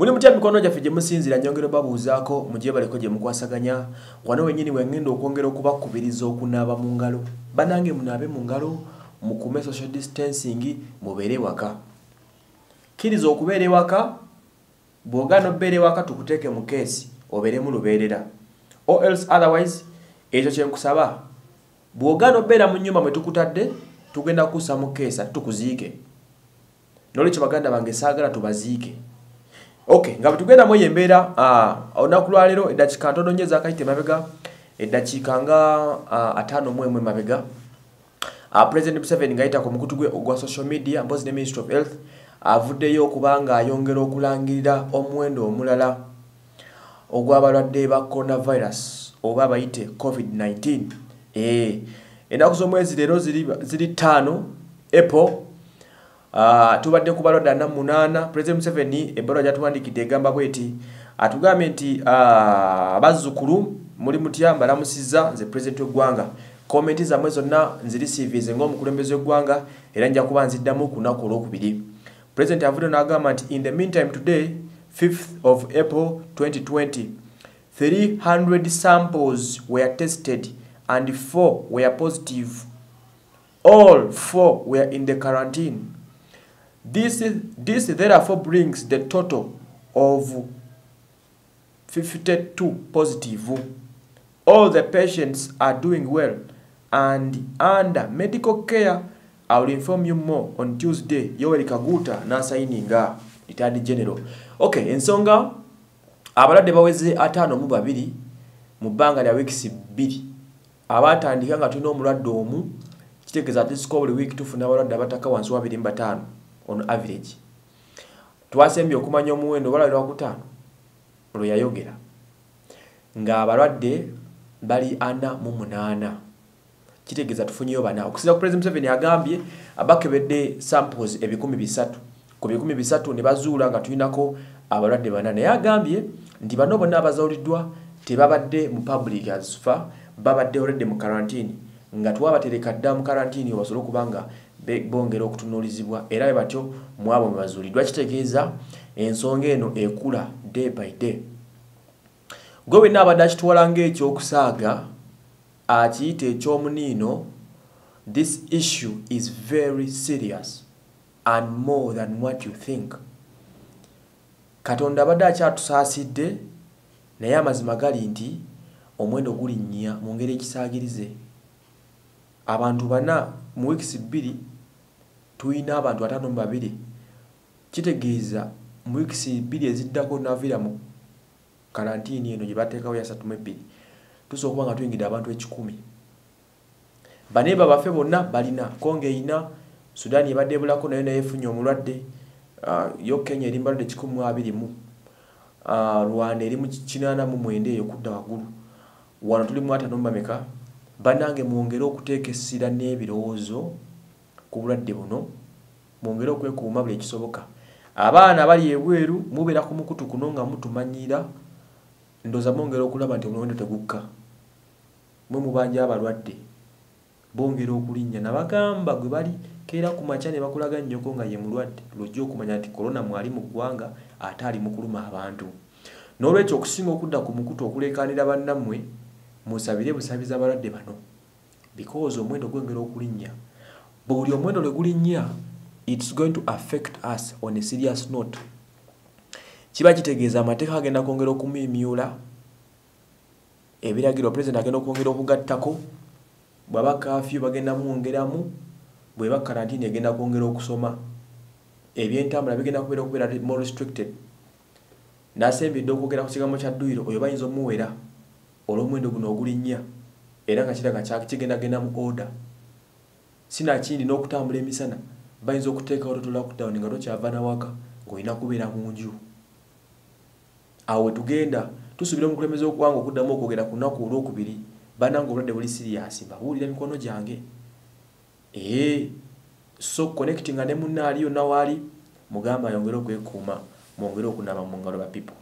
muli mutya mikwano gyaffe gye musinziira njongera babuuzaako mugye baleko gye mukwasaganya wano wenyini wengenda okwongera okubakubiriza okunaaba mu ngalo banange munaabe mu ngalo mukume social distancing mubeere ewaka kkiriza okubeera ewaka bwogaana obeera ewaka tukuteeke mu keesi obeeremu lubeerera o else otherwise ekyo kyenkusaba bwogaana obeera mu nyumba mwe tukutadde tugenda kukusa mu keesi ati tukuziike nolwekyo baganda bange saagala tubaziike Okay, nga tugenda mwe yembera ah uh, onakulwalero edachi kantono nje zakaite mabega edachi kanga uh, atano mwe mwe mabega. Uh, President Museveni ngaita ku mukutu gwe ogwa social media ambozi ne Ministry of Health avuddeyo kubanga ayongera okulangirira omuwendo omulala ogw'abalwadde ba coronavirus oba bayite covid-19 e, eh, ennaku z'omwezi leero ziri ttaano apple Ah, tubadde ku balwadde ana munaana president museveni ebbaluwa gyatuwandikidde egambako eti atugambye nti abazzukulu ah, muli mutya mbalamusizza nze pulezidenti w'eggwanga komenti zammwe zonna nzirisiivinze ng'omukulembeze w'eggwanga era nja kuba nziddamu ku lunaku olwokubiri pulezidenti avudde n'agamba nti in the meantime today 5th of april 2020 300 samples were tested and 4 were positive all 4 were in the quarantine This, this therefore brings the total of 52 positive. All the patients are doing well and under medical care. I will inform you more on Tuesday. Yoweri Kaguta na signing the general. Okay, ensonga abalade baweze atano mu babiri mu banga ya weeks 2. Abatandikanga tuno mu radomu kitegeza discovery week tufuna abalade abataka wansi wa 25. on average twasembye okumanya omuwendo balwadde wakutaano olwe yayogera ng'abalwadde bali ana mu munaana kitegeeza tufunyeyo bana okusinza ku president museveni agambye abakebedde samples ebikumi bisatu ku bikumi bisatu ne bazuula nga tulinako abalwadde bana naye agambye nti bano bonna abazawuliddwa tebabadde mu public asfa babadde oredde mu karantini nga twabatereka dda mu karantini obasobole okuba nga bongera okutunuulizibwa era bwe batyo mwabo mwe bazuuliddwa kitegeeza ensonga eno ekula day by day gwe wenna abadde akitwala ng'ekyokusaaga akiyita eky'omuniino this issue is very serious and more than what you think katonda abadde akyatusaasidde naye amazima gali nti omwendo gulinnya mu ngeri ekisaagirize abantu bana mu weeks bbiri tuyina abantu ataano mu babiri kitegeeza mu weeks bbiri eziddako naviira mu kalantiini eno gye bateekawo yasatu mu ebbiri tusobola okuba nga tuyingidde abantu ekikumi baneba bafe bonna balina konga eyina sudaani ebadde ebulako naye nayefunye omulwadde ah, yo kenya eri mbalwadde kikumi abiri mu ah, rwanda eri mu kinaana mu mwenda eyo kudda waggulu wano tuli mu ataano mu bameka banange mwongere okuteeka essira n'ebirowoozo ku bulwadde buno mwongere okwekuuma buli ekisoboka abaana bali ebweru mubeera ku mukutu kuno nga mutumanyira ndooza mwongere okulaba nti omulwendo tegukka mwe mubanja abalwadde bongere okulinnya nabagamba gwe bali keera ku maca ne bakulaga nnyoko nga ye mulwadde lwojja okumanya nti korona mwali mu ggwanga ate ali mu kuluma abantu n'olwekyo okusinga okudda ku mukutu okuleekaanira bannammwe musabire busabiza abalwadde bano because omwendo gwengera okulinnya buli omwendo lwe gulinnya its going to affect us on a serious note kiba kitegeeza amateeka agenda kwongera okumimyula ebiragiro pulezidenti agenda okwongera okugattako bwaba kafyu bagenda mwongeramu bweba karantini egenda kwongera okusoma ebyentambula bigenda kubeera okubeera more restricted nasembidde okwogera ku kigambo kya dduyiro oyo bayinza omuwera olw'omuwendo guno ogulinnya era nga kiraga kyakigendagenda mu oda sinakindi n'okutambula emisana bayinza okuteekawo totolakudawuni nga tokyava nawaka ng'olina kubeera mu nju awo wetugenda tusuubira omukulembeze okubanga okuddamu okwogera ku nnaku olwokubiri bananga obulwadde buli siriyasi mbabuulira emikono gyange ee so connecti nga ne munna ali yonna waali mugamba ayongere okwekuuma mwongere okunaaba mu ngalo bapeople